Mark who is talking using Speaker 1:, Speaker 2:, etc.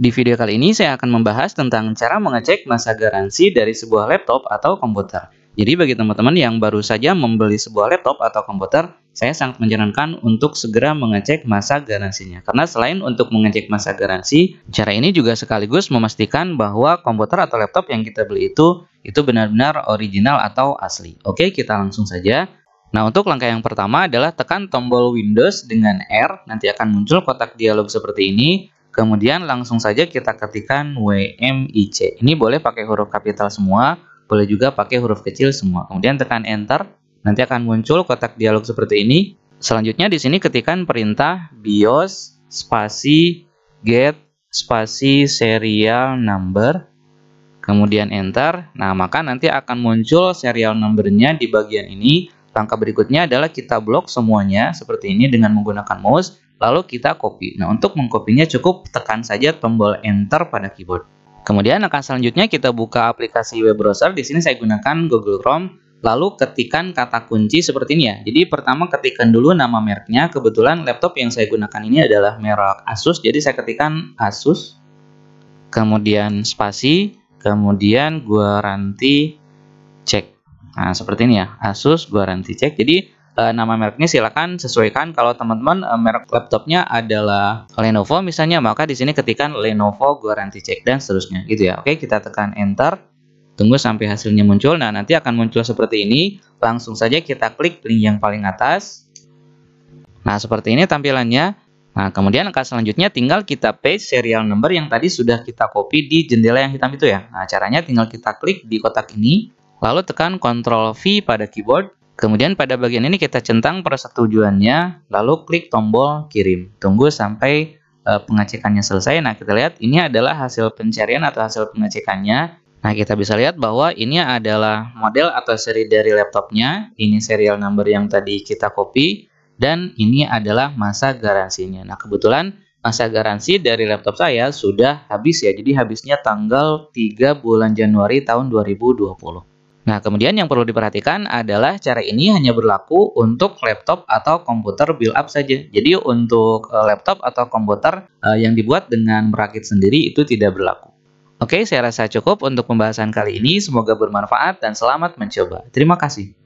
Speaker 1: Di video kali ini saya akan membahas tentang cara mengecek masa garansi dari sebuah laptop atau komputer. Jadi bagi teman-teman yang baru saja membeli sebuah laptop atau komputer, saya sangat menyarankan untuk segera mengecek masa garansinya. Karena selain untuk mengecek masa garansi, cara ini juga sekaligus memastikan bahwa komputer atau laptop yang kita beli itu itu benar-benar original atau asli. Oke, kita langsung saja. Nah, untuk langkah yang pertama adalah tekan tombol Windows dengan R, nanti akan muncul kotak dialog seperti ini. Kemudian langsung saja kita ketikkan WMIC. Ini boleh pakai huruf kapital semua, boleh juga pakai huruf kecil semua. Kemudian tekan enter, nanti akan muncul kotak dialog seperti ini. Selanjutnya di sini ketikkan perintah BIOS spasi get spasi serial number. Kemudian enter. Nah, maka nanti akan muncul serial numbernya di bagian ini. Langkah berikutnya adalah kita blok semuanya seperti ini dengan menggunakan mouse lalu kita copy. Nah, untuk mengkopinya cukup tekan saja tombol Enter pada keyboard. Kemudian akan selanjutnya kita buka aplikasi web browser. Di sini saya gunakan Google Chrome. Lalu ketikkan kata kunci seperti ini ya. Jadi pertama ketikkan dulu nama merknya. Kebetulan laptop yang saya gunakan ini adalah merek Asus. Jadi saya ketikkan Asus. Kemudian spasi. Kemudian guaranti cek. Nah seperti ini ya. Asus guaranti cek. Jadi uh, nama mereknya silakan sesuaikan kalau teman-teman uh, merek laptopnya adalah Lenovo misalnya maka di sini ketikan Lenovo garansi cek dan seterusnya gitu ya oke kita tekan enter tunggu sampai hasilnya muncul nah nanti akan muncul seperti ini langsung saja kita klik link yang paling atas nah seperti ini tampilannya nah kemudian langkah selanjutnya tinggal kita paste serial number yang tadi sudah kita copy di jendela yang hitam itu ya nah caranya tinggal kita klik di kotak ini lalu tekan Ctrl V pada keyboard Kemudian pada bagian ini kita centang persetujuannya, lalu klik tombol kirim. Tunggu sampai e, pengecekannya selesai. Nah, kita lihat ini adalah hasil pencarian atau hasil pengecekannya. Nah, kita bisa lihat bahwa ini adalah model atau seri dari laptopnya. Ini serial number yang tadi kita copy. Dan ini adalah masa garansinya. Nah, kebetulan masa garansi dari laptop saya sudah habis ya. Jadi habisnya tanggal 3 bulan Januari tahun 2020. Nah, kemudian yang perlu diperhatikan adalah cara ini hanya berlaku untuk laptop atau komputer build up saja. Jadi untuk eh, laptop atau komputer eh, yang dibuat dengan merakit sendiri itu tidak berlaku. Oke, saya rasa cukup untuk pembahasan kali ini. Semoga bermanfaat dan selamat mencoba. Terima kasih.